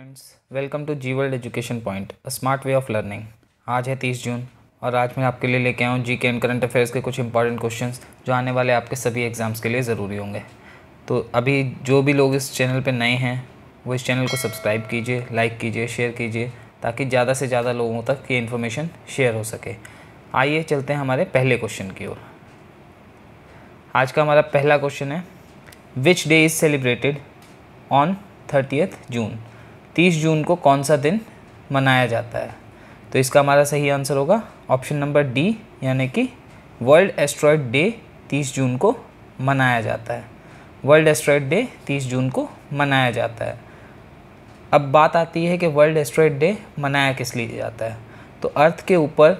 friends welcome to G world education point a smart way of learning आज है तीस जून और आज मैं आपके लिए लेके आऊँ जी के एंड करंट अफेयर्स के कुछ इंपॉर्टेंट क्वेश्चन जो आने वाले आपके सभी एग्ज़ाम्स के लिए ज़रूरी होंगे तो अभी जो भी लोग इस चैनल पर नए हैं वो इस चैनल को सब्सक्राइब कीजिए लाइक कीजिए शेयर कीजिए ताकि ज़्यादा से ज़्यादा लोगों तक ये इन्फॉर्मेशन शेयर हो सके आइए चलते हैं हमारे पहले क्वेश्चन की ओर आज का हमारा पहला क्वेश्चन है which day is celebrated on thirtieth June तीस जून को कौन सा दिन मनाया जाता है तो इसका हमारा सही आंसर होगा ऑप्शन नंबर डी यानी कि वर्ल्ड एस्ट्रॉयड डे तीस जून को मनाया जाता है वर्ल्ड एस्ट्रॉयड डे तीस जून को मनाया जाता है अब बात आती है कि वर्ल्ड एस्ट्रॉयड डे मनाया किस लिए जाता है तो अर्थ के ऊपर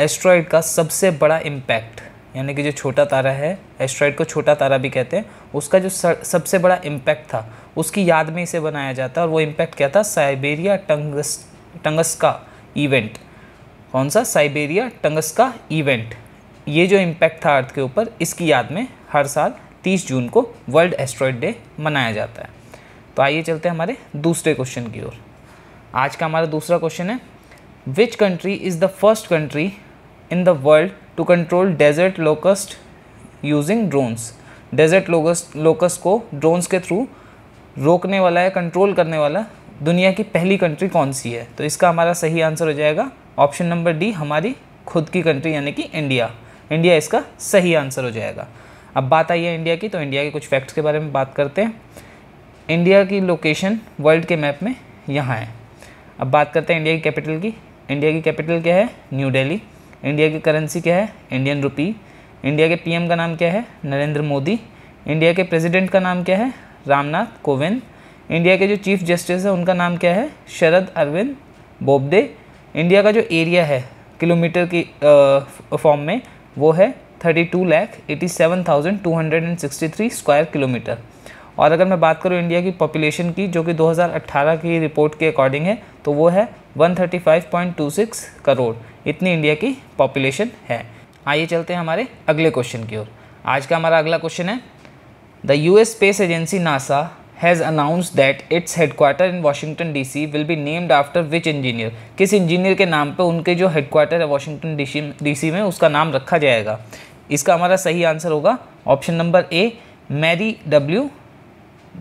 एस्ट्रॉयड का सबसे बड़ा इम्पैक्ट यानी कि जो छोटा तारा है एस्ट्रॉयड को छोटा तारा भी कहते हैं उसका जो सबसे बड़ा इम्पैक्ट था उसकी याद में इसे बनाया जाता है और वो इम्पैक्ट क्या था साइबेरिया टंगस टंगस्का इवेंट कौन सा साइबेरिया टंगस्का इवेंट ये जो इम्पैक्ट था अर्थ के ऊपर इसकी याद में हर साल 30 जून को वर्ल्ड एस्ट्रॉयड डे मनाया जाता है तो आइए चलते हैं हमारे दूसरे क्वेश्चन की ओर आज का हमारा दूसरा क्वेश्चन है which country is the first country in the world to control desert locust using drones desert locust locust को ड्रोन्स के थ्रू रोकने वाला है कंट्रोल करने वाला दुनिया की पहली कंट्री कौन सी है तो इसका हमारा सही आंसर हो जाएगा ऑप्शन नंबर डी हमारी खुद की कंट्री यानी कि इंडिया इंडिया इसका सही आंसर हो जाएगा अब बात आई है इंडिया की तो इंडिया के कुछ फैक्ट्स के बारे में बात करते हैं इंडिया की लोकेशन वर्ल्ड के मैप में यहाँ है अब बात करते हैं इंडिया की कैपिटल की इंडिया की कैपिटल क्या है न्यू दिल्ली इंडिया की करेंसी क्या है इंडियन रुपी इंडिया के पीएम का नाम क्या है नरेंद्र मोदी इंडिया के प्रेसिडेंट का नाम क्या है रामनाथ कोविंद इंडिया के जो चीफ जस्टिस है उनका नाम क्या है शरद अरविंद बोबडे इंडिया का जो एरिया है किलोमीटर की फॉर्म में वो है thirty two lakh eighty seven thousand two hundred and sixty three square kilometre और अगर मैं बात करूँ इंडिया की पॉपुलेशन की जो कि 2018 की रिपोर्ट के अकॉर्डिंग है तो वो है 135.26 करोड़ इतनी इंडिया की पॉपुलेशन है आइए चलते हैं हमारे अगले क्वेश्चन की ओर आज का हमारा अगला क्वेश्चन है the U S space agency NASA has announce that it's headquarter in Washington C will be named after which engineer किस इंजीनियर के नाम पर उनके जो हेडक्वार्टर है वाशिंगटन सी में उसका नाम रखा जाएगा इसका हमारा सही आंसर होगा option number A Mary W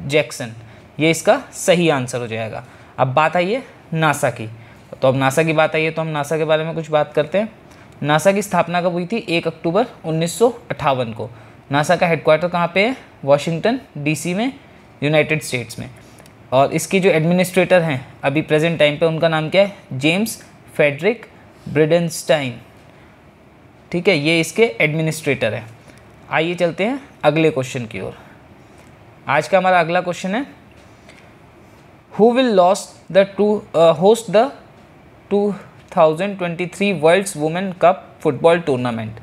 Jackson ये इसका सही आंसर हो जाएगा अब बात आई है नासा की तो अब नासा की बात आई है तो हम नासा के बारे में कुछ बात करते हैं नासा की स्थापना कब हुई थी एक अक्टूबर उन्नीस को नासा का हेडक्वार्टर कहाँ पे है वाशिंगटन डीसी में यूनाइटेड स्टेट्स में और इसकी जो एडमिनिस्ट्रेटर हैं अभी प्रेजेंट टाइम पे उनका नाम क्या है जेम्स फेडरिक ब्रिडनस्टाइन ठीक है ये इसके एडमिनिस्ट्रेटर हैं आइए चलते हैं अगले क्वेश्चन की ओर आज का हमारा अगला क्वेश्चन है who will loss the to host the two thousand twenty three worlds women cup football tournament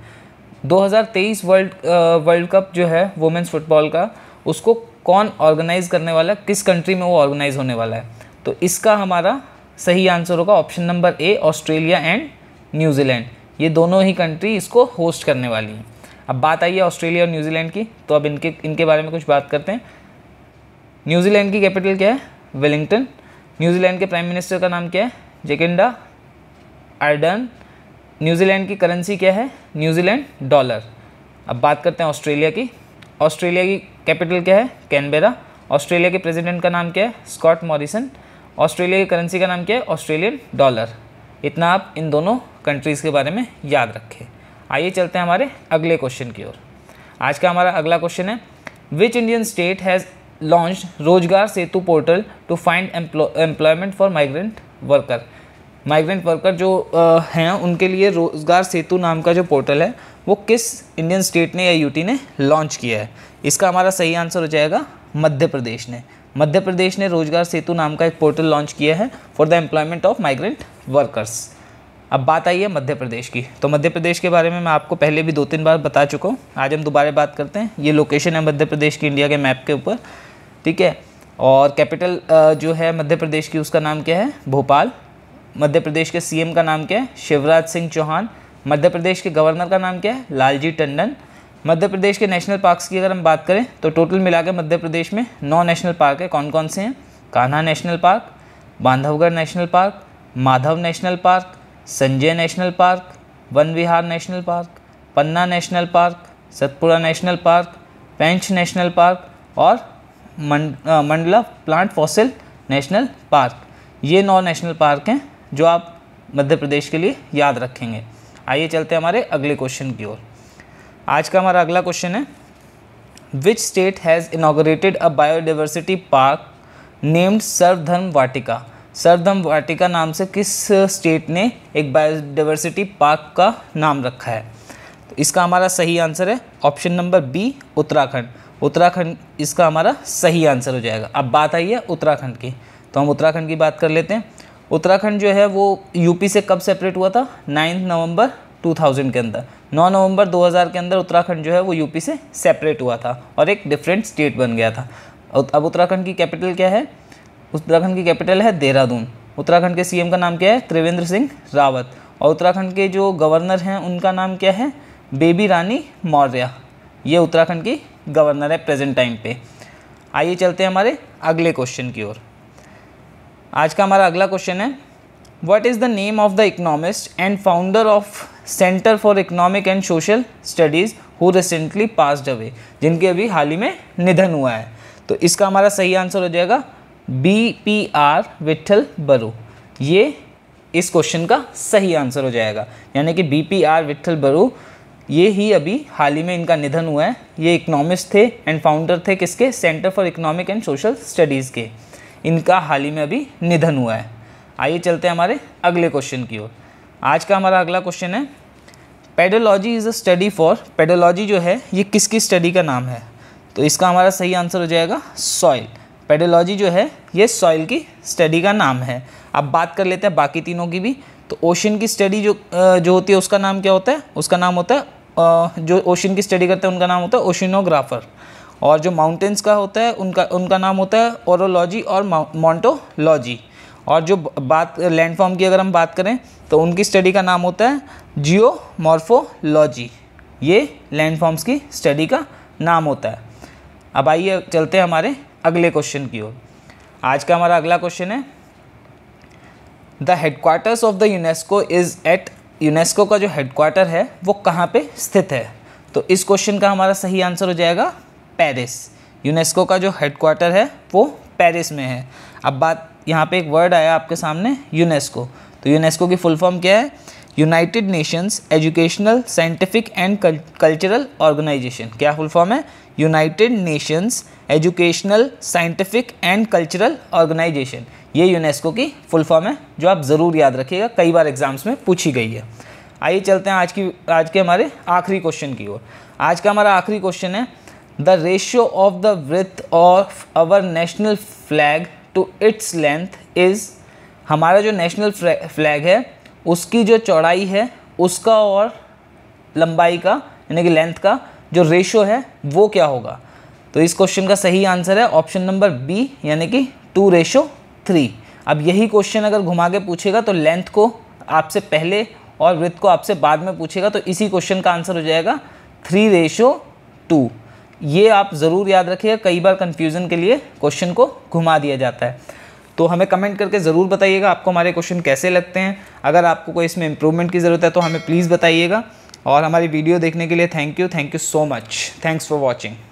2023 world world cup जो है वुमेन्स फुटबॉल का उसको कौन ऑर्गेनाइज करने वाला है किस कंट्री में वो ऑर्गेनाइज होने वाला है तो इसका हमारा सही आंसर होगा option number A Australia and New Zealand ये दोनों ही कंट्री इसको होस्ट करने वाली हैं अब बात आई है ऑस्ट्रेलिया और न्यूजीलैंड की तो अब इनके इनके बारे में कुछ बात करते हैं न्यूजीलैंड की कैपिटल क्या है वेलिंगटन न्यूजीलैंड के प्राइम मिनिस्टर का नाम क्या है जेकेंडा आर्डन न्यूजीलैंड की करेंसी क्या है न्यूजीलैंड डॉलर अब बात करते हैं ऑस्ट्रेलिया की ऑस्ट्रेलिया की कैपिटल क्या है कैनबेरा ऑस्ट्रेलिया के प्रेसिडेंट का नाम क्या है स्कॉट मॉरिसन ऑस्ट्रेलिया की करेंसी का नाम क्या है ऑस्ट्रेलियन डॉलर इतना आप इन दोनों कंट्रीज़ के बारे में याद रखें आइए चलते हैं हमारे अगले क्वेश्चन की ओर आज का हमारा अगला क्वेश्चन है which Indian state has launch Rozgar Setu portal to find employment for migrant worker migrant worker जो हैं उनके लिए रोजगार सेतु नाम का जो पोर्टल है वो किस इंडियन स्टेट ने या यूटी ने लॉन्च किया है इसका हमारा सही आंसर हो जाएगा मध्य प्रदेश ने मध्य प्रदेश ने रोजगार सेतु नाम का एक पोर्टल लॉन्च किया है for the employment of migrant workers अब बात आई है मध्य प्रदेश की तो मध्य प्रदेश के बारे में मैं आपको पहले भी दो तीन बार बता चुका हूँ आज हम दोबारा बात करते हैं ये लोकेशन है मध्य प्रदेश की इंडिया के मैप के ऊपर ठीक है और कैपिटल जो है मध्य प्रदेश की उसका नाम क्या है भोपाल मध्य प्रदेश के सीएम का नाम क्या है शिवराज सिंह चौहान मध्य प्रदेश के गवर्नर का नाम क्या है लालजी टंडन मध्य प्रदेश के नेशनल पार्क्स की अगर हम बात करें तो टोटल मिला के मध्य प्रदेश में नौ नेशनल पार्क है कौन कौन से हैं Kanha national park Bandhavgarh national park Madhav national park Sanjay national park Van Vihar national park Panna national park Satpura national park Pench national park और Mandla plant fossil national park ये नौ नेशनल पार्क हैं जो आप मध्य प्रदेश के लिए याद रखेंगे आइए चलते हैं हमारे अगले क्वेश्चन की ओर आज का हमारा अगला क्वेश्चन है which state has inaugurated a biodiversity park named Sarvadharm Vatika सरदम वाटिका नाम से किस स्टेट ने एक बायोडाइवर्सिटी पार्क का नाम रखा है तो इसका हमारा सही आंसर है option number B Uttarakhand Uttarakhand इसका हमारा सही आंसर हो जाएगा अब बात आई है उत्तराखंड की तो हम उत्तराखंड की बात कर लेते हैं उत्तराखंड जो है वो यूपी से कब सेपरेट हुआ था नाइन्थ नवंबर 2000 के अंदर 9 नवंबर 2000 के अंदर उत्तराखंड जो है वो यूपी से सेपरेट हुआ था और एक डिफरेंट स्टेट बन गया था अब उत्तराखंड की कैपिटल क्या है उत्तराखंड की कैपिटल है देहरादून उत्तराखंड के सीएम का नाम क्या है त्रिवेंद्र सिंह रावत और उत्तराखंड के जो गवर्नर हैं उनका नाम क्या है बेबी रानी मौर्य ये उत्तराखंड की गवर्नर है प्रेजेंट टाइम पे आइए चलते हैं हमारे अगले क्वेश्चन की ओर आज का हमारा अगला क्वेश्चन है what is the name of the economist and founder of centre for economic and social studies who recently passed away जिनके अभी हाल ही में निधन हुआ है तो इसका हमारा सही आंसर हो जाएगा बी पी आर विठल बरू ये इस क्वेश्चन का सही आंसर हो जाएगा यानी कि बी पी आर विठल बरू ये ही अभी हाल ही में इनका निधन हुआ है ये इकोनॉमिस्ट थे एंड फाउंडर थे किसके centre for economic and social studies के इनका हाल ही में अभी निधन हुआ है आइए चलते हैं हमारे अगले क्वेश्चन की ओर आज का हमारा अगला क्वेश्चन है pedology is a study for pedology जो है ये किसकी स्टडी का नाम है तो इसका हमारा सही आंसर हो जाएगा सॉइल पेडोलॉजी जो है ये सॉइल की स्टडी का नाम है अब बात कर लेते हैं बाकी तीनों की भी तो ओशन की स्टडी जो जो होती है उसका नाम क्या होता है उसका नाम होता है जो ओशन की स्टडी करते हैं उनका नाम होता है ओशनोग्राफर और जो माउंटेंस का होता है उनका उनका नाम होता है ओरोलॉजी और मॉन्टोलॉजी और जो बात लैंडफॉर्म की अगर हम बात करें तो उनकी स्टडी का नाम होता है जियोमॉर्फोलॉजी ये लैंडफॉर्म्स की स्टडी का नाम होता है अब आइए चलते हैं हमारे अगले क्वेश्चन की ओर आज का हमारा अगला क्वेश्चन है the headquarters of the UNESCO is at UNESCO का जो हेडक्वार्टर है वो कहाँ पे स्थित है तो इस क्वेश्चन का हमारा सही आंसर हो जाएगा पेरिस यूनेस्को का जो हेडक्वार्टर है वो पेरिस में है अब बात यहाँ पे एक वर्ड आया आपके सामने यूनेस्को तो यूनेस्को की फुल फॉर्म क्या है United Nations educational scientific and cultural organisation क्या फुल फॉर्म है United Nations educational scientific and cultural organisation ये यूनेस्को की फुल फॉर्म है जो आप ज़रूर याद रखिएगा कई बार एग्जाम्स में पूछी गई है आइए चलते हैं आज की आज के हमारे आखिरी क्वेश्चन की ओर आज का हमारा आखिरी क्वेश्चन है the ratio of the width of our national flag to its length is हमारा जो नेशनल फ्लैग है उसकी जो चौड़ाई है उसका और लंबाई का यानी कि लेंथ का जो रेशो है वो क्या होगा तो इस क्वेश्चन का सही आंसर है ऑप्शन नंबर बी यानी कि टू रेशो थ्री अब यही क्वेश्चन अगर घुमा के पूछेगा तो लेंथ को आपसे पहले और वृत्त को आपसे बाद में पूछेगा तो इसी क्वेश्चन का आंसर हो जाएगा थ्री रेशो टू ये आप ज़रूर याद रखिएगा कई बार कन्फ्यूज़न के लिए क्वेश्चन को घुमा दिया जाता है तो हमें कमेंट करके ज़रूर बताइएगा आपको हमारे क्वेश्चन कैसे लगते हैं अगर आपको कोई इसमें इंप्रूवमेंट की ज़रूरत है तो हमें प्लीज़ बताइएगा और हमारी वीडियो देखने के लिए thank you thank you so much thanks for watching